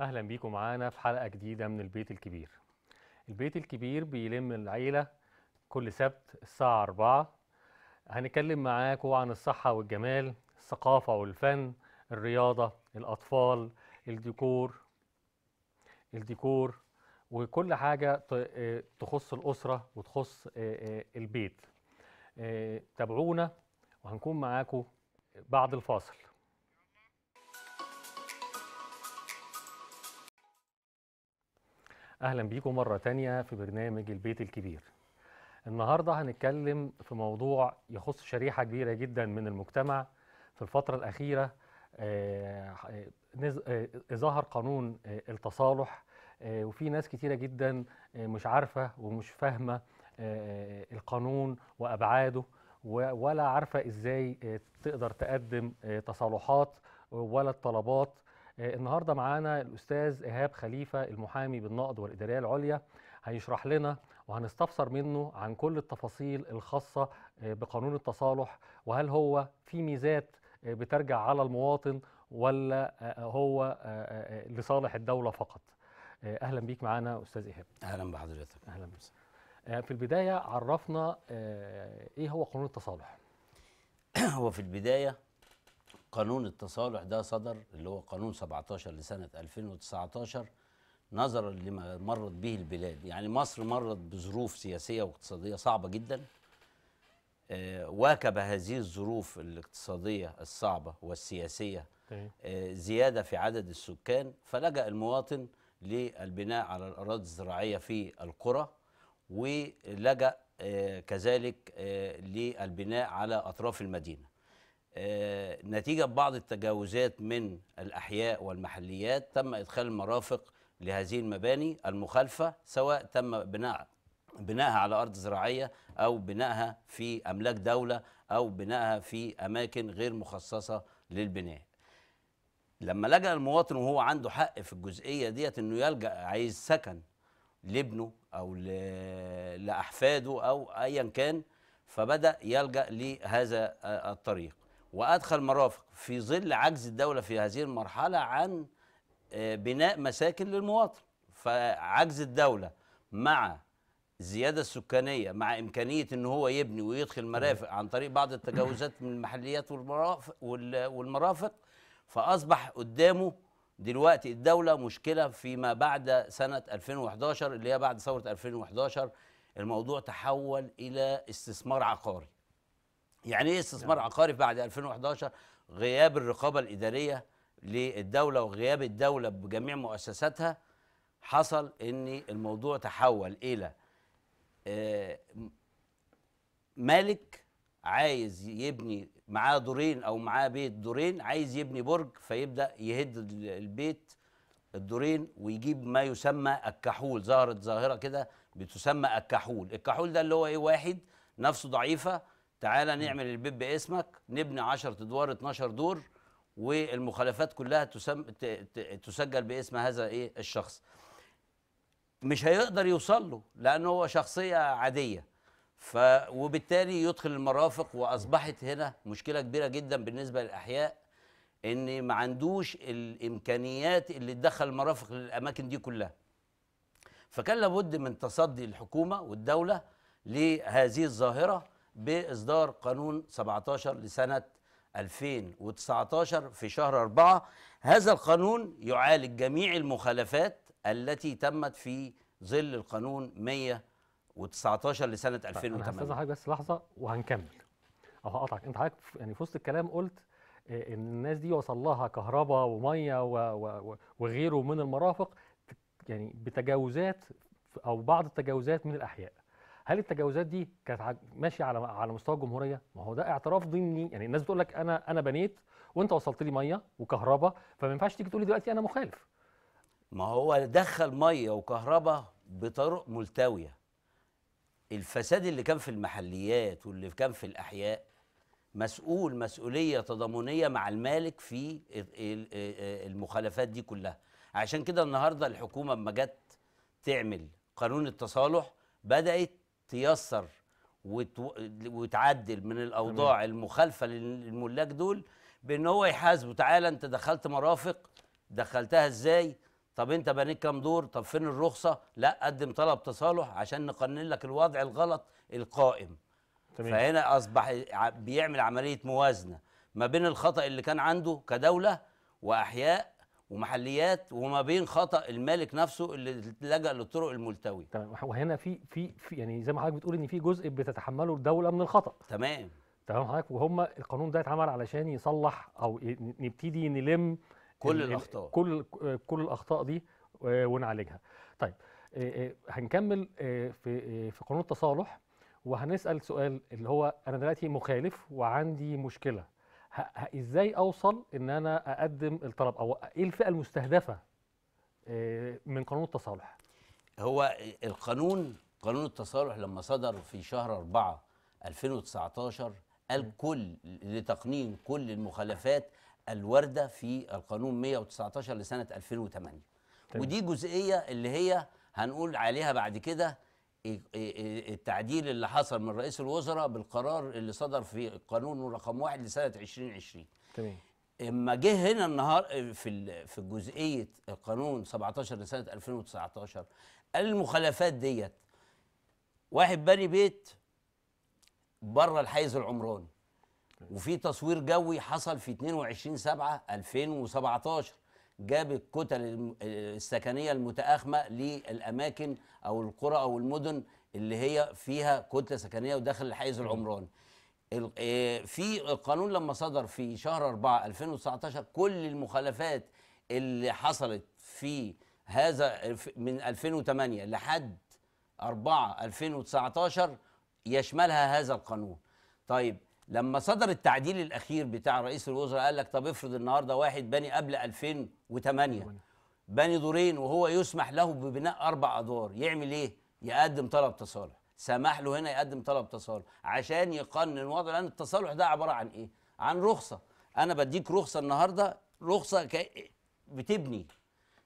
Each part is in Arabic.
اهلا بيكم معانا في حلقه جديده من البيت الكبير البيت الكبير بيلم العيله كل سبت الساعه 4 هنتكلم معاكم عن الصحه والجمال الثقافه والفن الرياضه الاطفال الديكور الديكور وكل حاجه آه، تخص الاسره وتخص آه، آه، البيت تابعونا وهنكون معاكم بعد الفاصل اهلا بيكم مره تانية في برنامج البيت الكبير النهارده هنتكلم في موضوع يخص شريحه كبيره جدا من المجتمع في الفتره الاخيره آه، آه، آه، ظهر قانون التصالح وفي ناس كتيره جدا مش عارفه ومش فاهمه القانون وابعاده ولا عارفه ازاي تقدر تقدم تصالحات ولا الطلبات آه، النهارده معانا الاستاذ ايهاب خليفه المحامي بالنقد والاداريه العليا هيشرح لنا وهنستفسر منه عن كل التفاصيل الخاصه آه، بقانون التصالح وهل هو في ميزات آه، بترجع على المواطن ولا هو لصالح الدوله فقط اهلا بيك معانا استاذ ايهاب اهلا بحضرتك اهلا بك في البدايه عرفنا ايه هو قانون التصالح هو في البدايه قانون التصالح ده صدر اللي هو قانون 17 لسنة 2019 نظرا لما مرت به البلاد يعني مصر مرت بظروف سياسية واقتصادية صعبة جدا آه، واكب هذه الظروف الاقتصادية الصعبة والسياسية آه، زيادة في عدد السكان فلجأ المواطن للبناء على الأراضي الزراعية في القرى ولجأ آه، كذلك للبناء على أطراف المدينة آه، نتيجة بعض التجاوزات من الأحياء والمحليات تم إدخال المرافق لهذه المباني المخالفة سواء تم بناء بناءها على أرض زراعية أو بناءها في أملاك دولة أو بناءها في أماكن غير مخصصة للبناء لما لجأ المواطن وهو عنده حق في الجزئية ديت أنه يلجأ عايز سكن لابنه أو لأحفاده أو أيا كان فبدأ يلجأ لهذا الطريق وادخل مرافق في ظل عجز الدوله في هذه المرحله عن آه، بناء مساكن للمواطن فعجز الدوله مع الزياده السكانيه مع امكانيه ان هو يبني ويدخل مرافق عن طريق بعض التجاوزات من المحليات والمرافق والمرافق فاصبح قدامه دلوقتي الدوله مشكله فيما بعد سنه 2011 اللي هي بعد ثوره 2011 الموضوع تحول الى استثمار عقاري يعني ايه استثمار عقاري بعد 2011 غياب الرقابه الاداريه للدوله وغياب الدوله بجميع مؤسساتها حصل ان الموضوع تحول الى آه، مالك عايز يبني معاه دورين او معاه بيت دورين عايز يبني برج فيبدا يهد البيت الدورين ويجيب ما يسمى الكحول ظهرت ظاهره كده بتسمى الكحول الكحول ده اللي هو ايه واحد نفسه ضعيفه تعالى نعمل البيت باسمك نبني 10 ادوار 12 دور والمخالفات كلها تسم... تسجل باسم هذا ايه الشخص مش هيقدر يوصل له لانه هو شخصيه عاديه ف وبالتالي يدخل المرافق واصبحت هنا مشكله كبيره جدا بالنسبه للاحياء ان ما عندوش الامكانيات اللي تدخل المرافق للاماكن دي كلها فكان لابد من تصدي الحكومه والدوله لهذه الظاهره باصدار قانون 17 لسنه 2019 في شهر 4 هذا القانون يعالج جميع المخالفات التي تمت في ظل القانون 119 لسنه 2008 طيب، انا حضرتك بس لحظه وهنكمل او هقطعك انت حضرتك يعني في وسط الكلام قلت آه، ان الناس دي وصل لها كهرباء وميه و و وغيره من المرافق يعني بتجاوزات او بعض التجاوزات من الاحياء هل التجاوزات دي كانت ماشيه على على مستوى الجمهوريه؟ ما هو ده اعتراف ضمني يعني الناس بتقول لك انا انا بنيت وانت وصلت لي ميه وكهرباء فما ينفعش تيجي تقول لي دلوقتي انا مخالف. ما هو دخل ميه وكهرباء بطرق ملتويه. الفساد اللي كان في المحليات واللي كان في الاحياء مسؤول مسؤوليه تضامنيه مع المالك في المخالفات دي كلها. عشان كده النهارده الحكومه لما جت تعمل قانون التصالح بدات تيسر وتعدل من الاوضاع تمام. المخالفه للملاك دول بان هو يحاسبه تعالى انت دخلت مرافق دخلتها ازاي طب انت بنيت كام دور طب فين الرخصه لا قدم طلب تصالح عشان نقنن لك الوضع الغلط القائم تمام. فهنا اصبح بيعمل عمليه موازنه ما بين الخطا اللي كان عنده كدوله واحياء ومحليات وما بين خطا المالك نفسه اللي لجا للطرق الملتويه تمام وهنا في في يعني زي ما حضرتك بتقول ان في جزء بتتحمله الدوله من الخطا تمام تمام حضرتك وهم القانون ده اتعمل علشان يصلح او نبتدي نلم كل الاخطاء كل كل الاخطاء دي آه، ونعالجها طيب آه، آه، هنكمل في في قانون التصالح وهنسال سؤال اللي هو انا دلوقتي مخالف وعندي مشكله ازاي اوصل ان انا اقدم الطلب او ايه الفئه المستهدفه آه، من قانون التصالح هو القانون قانون التصالح لما صدر في شهر 4 2019 قال كل لتقنين كل المخالفات الوارده في القانون 119 لسنه 2008 طيب. ودي جزئيه اللي هي هنقول عليها بعد كده التعديل اللي حصل من رئيس الوزراء بالقرار اللي صدر في قانون رقم واحد لسنه 2020 تمام اما جه هنا النهار في في جزئيه القانون 17 لسنه 2019 قال المخالفات ديت واحد بني بيت بره الحيز العمراني وفي تصوير جوي حصل في 22 7 2017 جاب الكتل السكنيه المتاخمه للاماكن او القرى او المدن اللي هي فيها كتله سكنيه وداخل الحيز العمراني آه، في القانون لما صدر في شهر 4 2019 كل المخالفات اللي حصلت في هذا من 2008 لحد 4 2019 يشملها هذا القانون طيب لما صدر التعديل الاخير بتاع رئيس الوزراء قال لك طب افرض النهارده واحد بني قبل 2008 بني دورين وهو يسمح له ببناء اربع ادوار يعمل ايه يقدم طلب تصالح سمح له هنا يقدم طلب تصالح عشان يقنن الوضع لان التصالح ده عباره عن ايه عن رخصه انا بديك رخصه النهارده رخصه ك... بتبني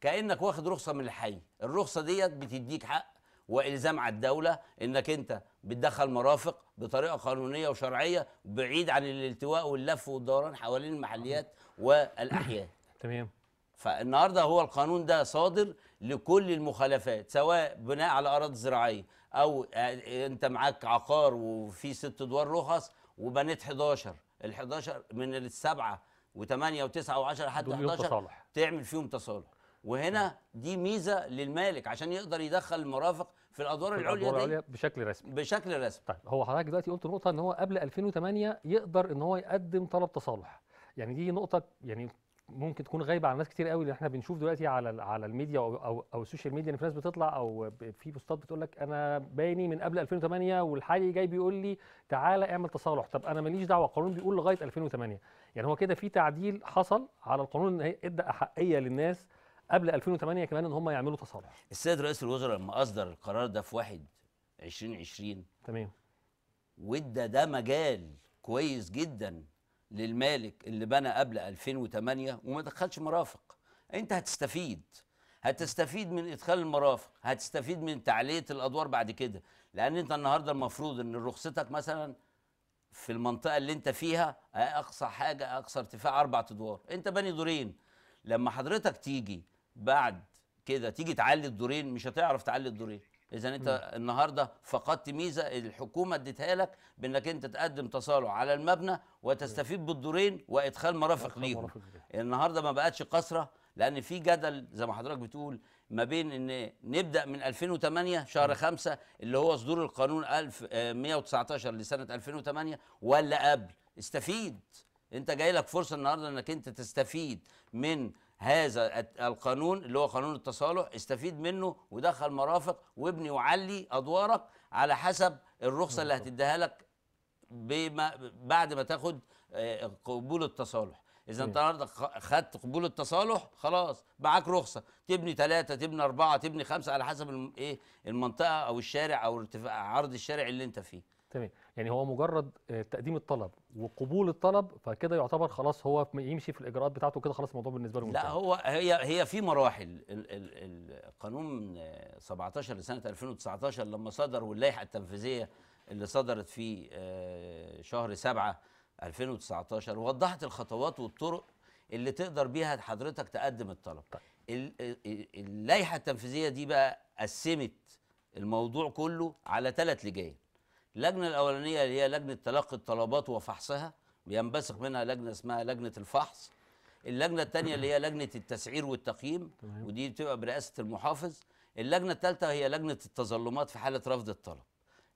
كانك واخد رخصه من الحي الرخصه ديت بتديك حق والزام على الدوله انك انت بتدخل مرافق بطريقه قانونيه وشرعيه بعيد عن الالتواء واللف والدوران حوالين المحليات والاحياء تمام فالنهارده هو القانون ده صادر لكل المخالفات سواء بناء على اراضي زراعيه او آه، انت معاك عقار وفي ست ادوار رخص وبنيت 11 ال 11 من السبعه و8 و9 و10 حتى 11 تعمل فيهم تصالح وهنا دي ميزه للمالك عشان يقدر يدخل المرافق في الادوار في العليا دي بشكل رسمي بشكل رسمي طيب هو حضرتك دلوقتي قلت نقطه ان هو قبل 2008 يقدر ان هو يقدم طلب تصالح يعني دي نقطه يعني ممكن تكون غايبه على ناس كتير قوي اللي احنا بنشوف دلوقتي على على الميديا او او, أو السوشيال ميديا ان في ناس بتطلع او في بوستات بتقول لك انا باني من قبل 2008 والحالي جاي بيقول لي تعالى اعمل تصالح طب انا ماليش دعوه القانون بيقول لغايه 2008 يعني هو كده في تعديل حصل على القانون ان هي ادى احقيه للناس قبل 2008 كمان ان هم يعملوا تصالح السيد رئيس الوزراء لما اصدر القرار ده في 1 2020 تمام وادى ده مجال كويس جدا للمالك اللي بنى قبل 2008 وما دخلش مرافق انت هتستفيد هتستفيد من ادخال المرافق هتستفيد من تعليه الادوار بعد كده لان انت النهارده المفروض ان رخصتك مثلا في المنطقه اللي انت فيها اقصى حاجه اقصى ارتفاع اربع ادوار انت بني دورين لما حضرتك تيجي بعد كده تيجي تعلي الدورين مش هتعرف تعلي الدورين اذا انت النهارده فقدت ميزه الحكومه اديتها لك بانك انت تقدم تصالح على المبنى وتستفيد بالدورين وادخال مرافق ليهم النهارده ما بقتش قصره لان في جدل زي ما حضرتك بتقول ما بين ان نبدا من 2008 شهر 5 اللي هو صدور القانون 1119 آه، لسنه 2008 ولا قبل استفيد انت جاي لك فرصه النهارده انك انت تستفيد من هذا القانون اللي هو قانون التصالح استفيد منه ودخل مرافق وابني وعلي ادوارك على حسب الرخصه اللي هتديها لك بما بعد ما تاخد آه، قبول التصالح اذا انت إيه. النهارده خدت قبول التصالح خلاص معاك رخصه تبني ثلاثه تبني اربعه تبني خمسه على حسب ايه المنطقه او الشارع او ارتفاع عرض الشارع اللي انت فيه تمام يعني هو مجرد آه، تقديم الطلب وقبول الطلب فكده يعتبر خلاص هو يمشي في الاجراءات بتاعته كده خلاص الموضوع بالنسبه له لا هو هي هي في مراحل القانون 17 لسنه 2019 لما صدر واللائحه التنفيذيه اللي صدرت في آه، شهر 7 2019 وضحت الخطوات والطرق اللي تقدر بيها حضرتك تقدم الطلب طيب. آه، اللائحه التنفيذيه دي بقى قسمت الموضوع كله على ثلاث لجان اللجنه الاولانيه اللي هي لجنه تلقي الطلبات وفحصها بينبثق منها لجنه اسمها لجنه الفحص اللجنه الثانيه اللي هي لجنه التسعير والتقييم ودي بتبقى برئاسه المحافظ اللجنه الثالثه هي لجنه التظلمات في حاله رفض الطلب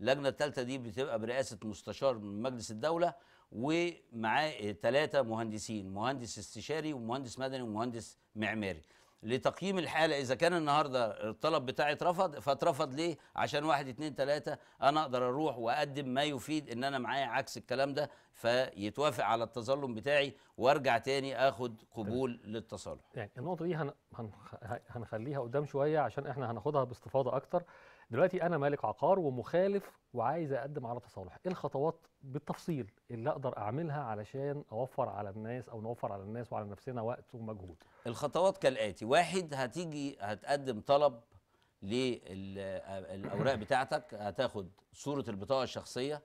اللجنه الثالثه دي بتبقى برئاسه مستشار من مجلس الدوله ومعاه ثلاثه مهندسين مهندس استشاري ومهندس مدني ومهندس معماري لتقييم الحالة إذا كان النهاردة الطلب بتاعي اترفض فاترفض ليه؟ عشان واحد اتنين تلاتة أنا أقدر أروح وأقدم ما يفيد إن أنا معايا عكس الكلام ده فيتوافق على التظلم بتاعي وأرجع تاني آخد قبول للتصالح يعني النقطة دي هن... هن... هنخليها قدام شوية عشان إحنا هناخدها باستفاضة أكتر دلوقتي انا مالك عقار ومخالف وعايز اقدم على تصالح ايه الخطوات بالتفصيل اللي اقدر اعملها علشان اوفر على الناس او نوفر على الناس وعلى نفسنا وقت ومجهود الخطوات كالاتي واحد هتيجي هتقدم طلب للاوراق بتاعتك هتاخد صوره البطاقه الشخصيه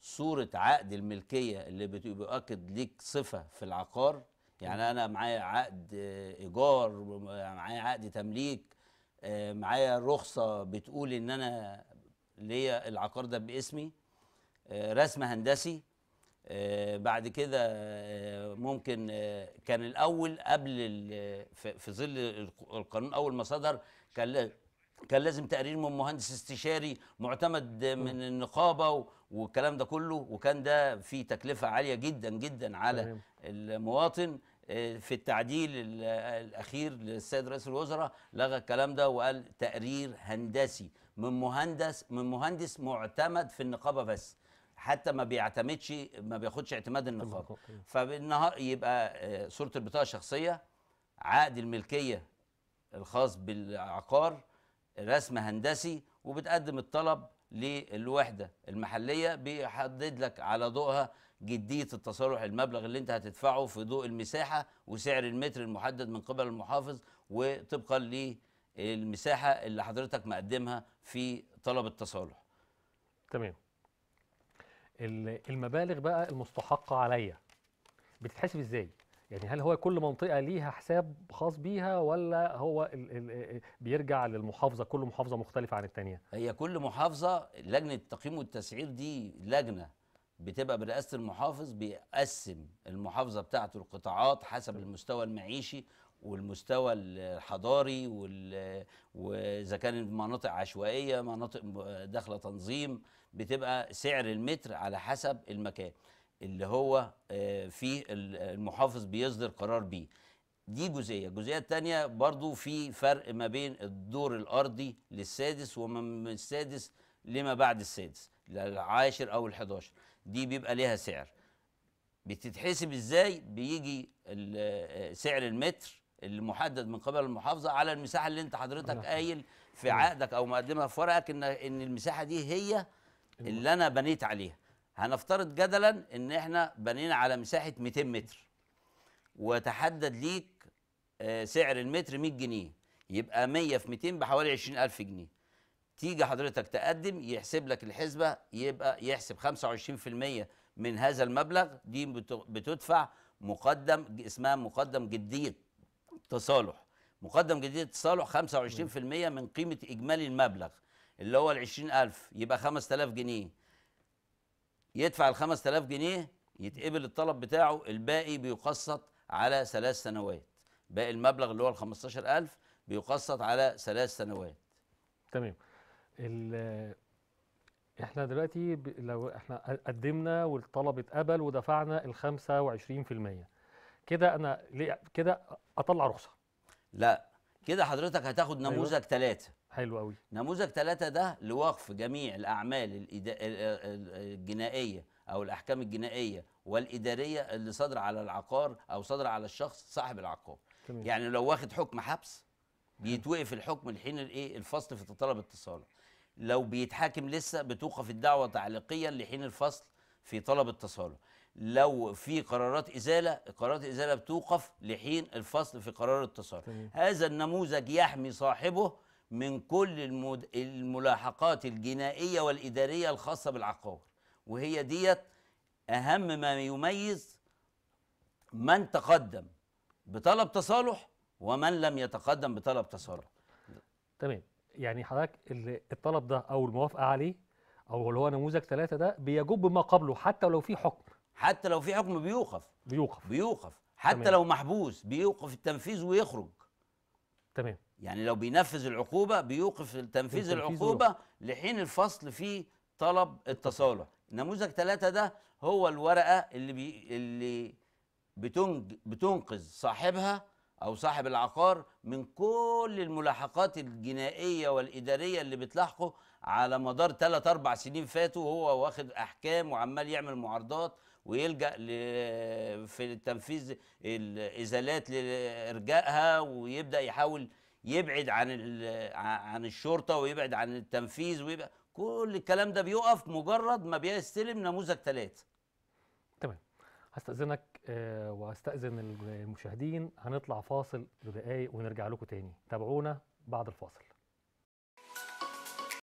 صوره عقد الملكيه اللي بيؤكد ليك صفه في العقار يعني انا معايا عقد ايجار معايا عقد تمليك آه، معايا رخصه بتقول ان انا ليا العقار ده باسمي آه، رسم هندسي آه، بعد كده ممكن كان الاول قبل في ظل القانون اول ما صدر كان كان لازم تقرير من مهندس استشاري معتمد من النقابه والكلام ده كله وكان ده في تكلفه عاليه جدا جدا على المواطن في التعديل الاخير للسيد رئيس الوزراء لغى الكلام ده وقال تقرير هندسي من مهندس من مهندس معتمد في النقابه بس حتى ما بيعتمدش ما بياخدش اعتماد النقابه فبالنهار يبقى آه، صوره البطاقه الشخصيه عقد الملكيه الخاص بالعقار رسم هندسي وبتقدم الطلب للوحده المحليه بيحدد لك على ضوءها جديه التصالح المبلغ اللي انت هتدفعه في ضوء المساحه وسعر المتر المحدد من قبل المحافظ وطبقا للمساحه اللي حضرتك مقدمها في طلب التصالح. تمام. المبالغ بقى المستحقه عليا بتتحسب ازاي؟ يعني هل هو كل منطقة ليها حساب خاص بيها ولا هو بيرجع للمحافظة كل محافظة مختلفة عن الثانيه؟ هي كل محافظة لجنة التقييم والتسعير دي لجنة بتبقى برئاسه المحافظ بيقسم المحافظه بتاعته القطاعات حسب المستوى المعيشي والمستوى الحضاري واذا كانت مناطق عشوائيه مناطق داخله تنظيم بتبقى سعر المتر على حسب المكان اللي هو آه، فيه المحافظ بيصدر قرار بيه دي جزئيه الجزئيه الثانيه برضو في فرق ما بين الدور الارضي للسادس ومن السادس لما بعد السادس العاشر او ال11 دي بيبقى ليها سعر بتتحسب ازاي بيجي آه، سعر المتر المحدد من قبل المحافظه على المساحه اللي انت حضرتك قايل في عقدك او مقدمها في ورقك ان ان المساحه دي هي اللي انا بنيت عليها هنفترض جدلا ان احنا بنينا على مساحه 200 متر وتحدد ليك آه، سعر المتر 100 جنيه يبقى 100 في 200 بحوالي 20000 جنيه تيجي حضرتك تقدم يحسب لك الحسبة يبقى يحسب 25% من هذا المبلغ دي بتدفع مقدم اسمها مقدم جدية تصالح مقدم جدية تصالح 25% من قيمة إجمالي المبلغ اللي هو ال 20000 يبقى 5000 جنيه يدفع ال 5000 جنيه يتقبل الطلب بتاعه الباقي بيقسط على ثلاث سنوات باقي المبلغ اللي هو ال 15000 بيقسط على ثلاث سنوات تمام احنا دلوقتي لو احنا قدمنا والطلب اتقبل ودفعنا ال 25% كده انا ليه كده اطلع رخصه لا كده حضرتك هتاخد أيوه. نموذج ثلاثة حلو قوي نموذج ثلاثة ده لوقف جميع الأعمال الجنائية أو الأحكام الجنائية والإدارية اللي صدر على العقار أو صدر على الشخص صاحب العقار تمام. يعني لو واخد حكم حبس بيتوقف الحكم لحين الايه الفصل في طلب اتصاله لو بيتحاكم لسه بتوقف الدعوة تعليقيا لحين الفصل في طلب التصالح لو في قرارات إزالة قرارات الإزالة بتوقف لحين الفصل في قرار التصالح هذا النموذج يحمي صاحبه من كل المد... الملاحقات الجنائية والإدارية الخاصة بالعقار وهي ديت أهم ما يميز من تقدم بطلب تصالح ومن لم يتقدم بطلب تصالح تمام يعني حضرتك الطلب ده او الموافقه عليه او اللي هو نموذج ثلاثه ده بيجب ما قبله حتى لو في حكم حتى لو في حكم بيوقف بيوقف بيوقف حتى تمام. لو محبوس بيوقف التنفيذ ويخرج تمام يعني لو بينفذ العقوبه بيوقف تنفيذ العقوبه ويوقف. لحين الفصل في طلب التصالح نموذج ثلاثة ده هو الورقه اللي بي اللي بتنج بتنقذ صاحبها او صاحب العقار من كل الملاحقات الجنائيه والاداريه اللي بتلاحقه على مدار 3 4 سنين فاتوا وهو واخد احكام وعمال يعمل معارضات ويلجا في تنفيذ الازالات لارجائها ويبدا يحاول يبعد عن عن الشرطه ويبعد عن التنفيذ ويبقى كل الكلام ده بيقف مجرد ما بيستلم نموذج ثلاثه تمام هستاذنك آه، واستاذن المشاهدين هنطلع فاصل لدقايق ونرجع لكم تاني تابعونا بعد الفاصل